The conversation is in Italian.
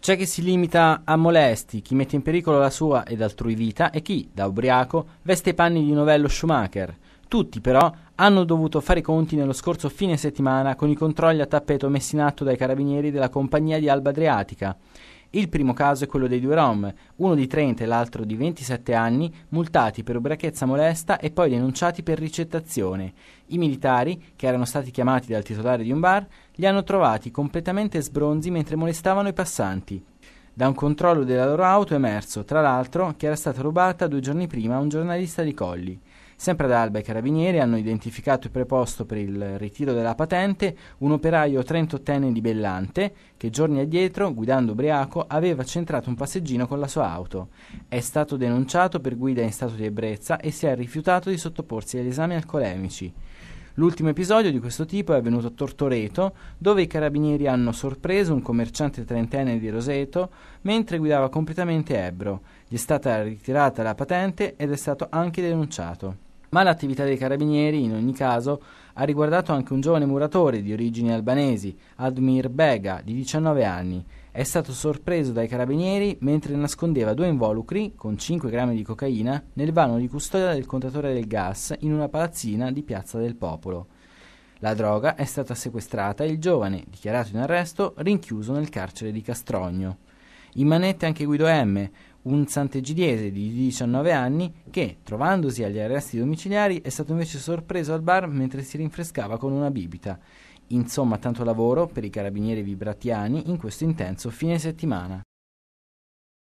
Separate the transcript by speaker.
Speaker 1: C'è chi si limita a molesti, chi mette in pericolo la sua ed altrui vita e chi, da ubriaco, veste i panni di novello Schumacher. Tutti, però, hanno dovuto fare i conti nello scorso fine settimana con i controlli a tappeto messi in atto dai carabinieri della compagnia di Alba Adriatica. Il primo caso è quello dei due rom, uno di 30 e l'altro di 27 anni, multati per ubriachezza molesta e poi denunciati per ricettazione. I militari, che erano stati chiamati dal titolare di un bar, li hanno trovati completamente sbronzi mentre molestavano i passanti. Da un controllo della loro auto è emerso, tra l'altro, che era stata rubata due giorni prima a un giornalista di Colli. Sempre ad Alba i carabinieri hanno identificato e preposto per il ritiro della patente un operaio 38enne di Bellante che giorni addietro, guidando ubriaco, aveva centrato un passeggino con la sua auto. È stato denunciato per guida in stato di ebbrezza e si è rifiutato di sottoporsi agli esami alcolemici. L'ultimo episodio di questo tipo è avvenuto a Tortoreto, dove i carabinieri hanno sorpreso un commerciante trentenne di Roseto mentre guidava completamente ebro. Gli è stata ritirata la patente ed è stato anche denunciato. Ma l'attività dei carabinieri, in ogni caso, ha riguardato anche un giovane muratore di origini albanesi, Admir Bega, di 19 anni, è stato sorpreso dai carabinieri mentre nascondeva due involucri con 5 grammi di cocaina nel vano di custodia del contatore del gas in una palazzina di Piazza del Popolo. La droga è stata sequestrata e il giovane, dichiarato in arresto, rinchiuso nel carcere di Castrogno. In manette anche Guido M., un santegidiese di 19 anni che, trovandosi agli arresti domiciliari, è stato invece sorpreso al bar mentre si rinfrescava con una bibita Insomma tanto lavoro per i carabinieri vibratiani in questo intenso fine settimana.